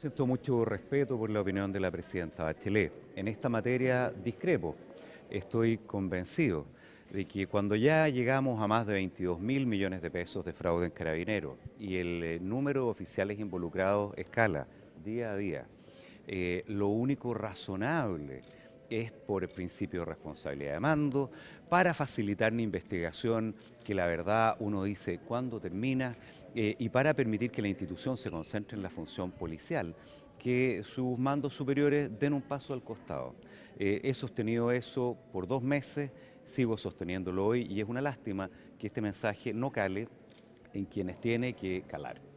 Siento mucho respeto por la opinión de la presidenta Bachelet. En esta materia discrepo. Estoy convencido de que cuando ya llegamos a más de 22 mil millones de pesos de fraude en carabineros y el eh, número de oficiales involucrados escala día a día, eh, lo único razonable es por el principio de responsabilidad de mando, para facilitar la investigación que la verdad uno dice cuándo termina eh, y para permitir que la institución se concentre en la función policial, que sus mandos superiores den un paso al costado. Eh, he sostenido eso por dos meses, sigo sosteniéndolo hoy y es una lástima que este mensaje no cale en quienes tiene que calar.